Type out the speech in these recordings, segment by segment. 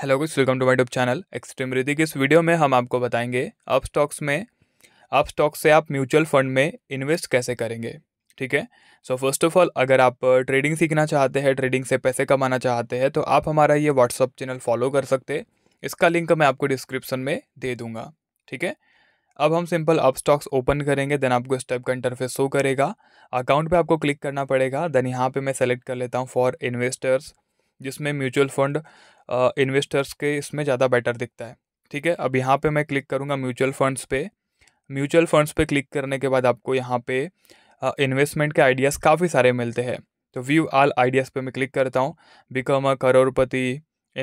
hello goods welcome to my tube channel extreme Riddhi की इस video में हम आपको बताएंगे अप स्टॉक्स में अप स्टॉक्स से आप म्यूचुअल फंड में इन्वेस्ट कैसे करेंगे ठीक है सो फर्स्ट ऑफ ऑल अगर आप ट्रेडिंग uh, सीखना चाहते हैं ट्रेडिंग से पैसे कमाना चाहते हैं तो आप हमारा ये व्हाट्सअप चैनल फॉलो कर सकते इसका लिंक मैं आपको डिस्क्रिप्सन में दे दूँगा ठीक है अब हम सिंपल अप स्टॉक्स ओपन करेंगे देन आपको इस टाइप का इंटरफेस शो करेगा अकाउंट पर आपको क्लिक करना पड़ेगा देन यहाँ पर मैं सेलेक्ट कर लेता हूँ फॉर इन्वेस्टर्स जिसमें म्यूचुअल फंड इन्वेस्टर्स के इसमें ज़्यादा बेटर दिखता है ठीक है अब यहाँ पे मैं क्लिक करूँगा म्यूचुअल फंड्स पे म्यूचुअल फंड्स पे क्लिक करने के बाद आपको यहाँ पे इन्वेस्टमेंट के आइडियाज़ काफ़ी सारे मिलते हैं तो व्यू आल आइडियाज़ पे मैं क्लिक करता हूँ become a crorepati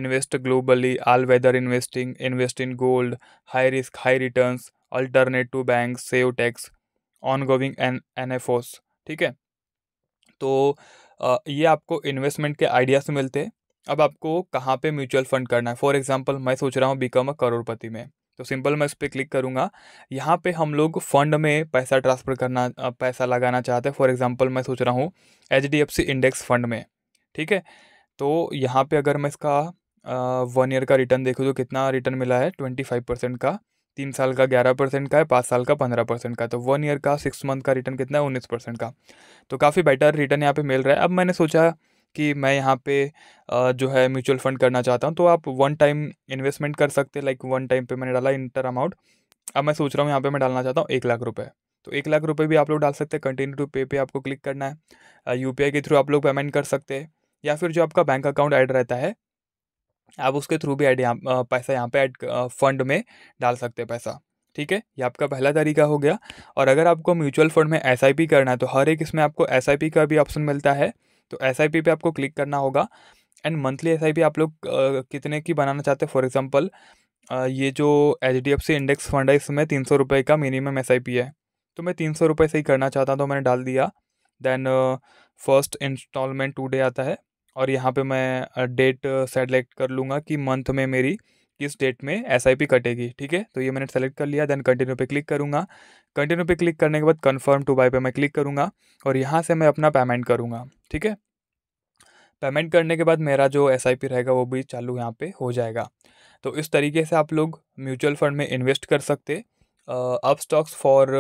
invest globally all weather investing invest in gold high risk high return alternate to bank save tax on going N N F Os ठीक है तो ये आपको इन्वेस्टमेंट के आइडियाज़ मिलते हैं अब आपको कहाँ पे म्यूचुअल फंड करना है फॉर एग्जाम्पल मैं सोच रहा हूँ बिकम अ करोड़पति में तो सिंपल मैं उस पर क्लिक करूँगा यहाँ पे हम लोग फंड में पैसा ट्रांसफ़र करना पैसा लगाना चाहते हैं फॉर एग्जाम्पल मैं सोच रहा हूँ एच इंडेक्स फंड में ठीक है तो यहाँ पे अगर मैं इसका वन ईयर का रिटर्न देखूँ तो कितना रिटर्न मिला है ट्वेंटी फाइव परसेंट का तीन साल का ग्यारह परसेंट का है पाँच साल का पंद्रह परसेंट का तो वन ईयर का सिक्स मंथ का रिटर्न कितना है उन्नीस परसेंट का तो काफ़ी बेटर रिटर्न यहाँ पे मिल रहा है अब मैंने सोचा कि मैं यहाँ पे जो है म्यूचुअल फंड करना चाहता हूँ तो आप वन टाइम इन्वेस्टमेंट कर सकते लाइक वन टाइम पे मैंने डाला इंटर अमाउंट अब मैं सोच रहा हूँ यहाँ पे मैं डालना चाहता हूँ एक लाख रुपये तो एक लाख रुपये भी आप लोग डाल सकते हैं कंटिन्यू टू पे पे आपको क्लिक करना है यू के थ्रू आप लोग पेमेंट कर सकते हैं या फिर जो आपका बैंक अकाउंट ऐड रहता है आप उसके थ्रू भी ऐड यहाँ पैसा यहाँ पे ऐड फंड में डाल सकते हैं पैसा ठीक है ये आपका पहला तरीका हो गया और अगर आपको म्यूचुअल फंड में एस करना है तो हर एक इसमें आपको एस का भी ऑप्शन मिलता है तो एस आई पी पे आपको क्लिक करना होगा and monthly S I P आप लोग कितने की बनाना चाहते हैं फॉर एग्जाम्पल ये जो H D F C index fund है इसमें तीन सौ रुपये का मिनिमम एस आई पी है तो मैं तीन सौ रुपये से ही करना चाहता तो मैंने डाल दिया then first instalment today आता है और यहाँ पे मैं डेट सेलेक्ट कर लूँगा कि मंथ में मेरी किस डेट में एस आई पी कटेगी ठीक है तो ये मैंने सेलेक्ट कर लिया देन कंटिन्यू पे क्लिक करूँगा कंटिन्यू पे क्लिक करने के बाद कन्फर्म टू बाय पे मैं क्लिक करूँगा और यहाँ से मैं अपना पेमेंट करूँगा ठीक है पेमेंट करने के बाद मेरा जो एस रहेगा वो भी चालू यहाँ पे हो जाएगा तो इस तरीके से आप लोग म्यूचुअल फंड में इन्वेस्ट कर सकते अप स्टॉक्स फॉर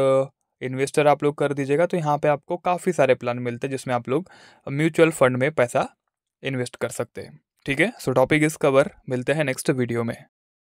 इन्वेस्टर आप लोग कर दीजिएगा तो यहाँ पे आपको काफ़ी सारे प्लान मिलते हैं जिसमें आप लोग म्यूचुअल फंड में पैसा इन्वेस्ट कर सकते हैं ठीक है सो टॉपिक इस कवर मिलते हैं नेक्स्ट वीडियो में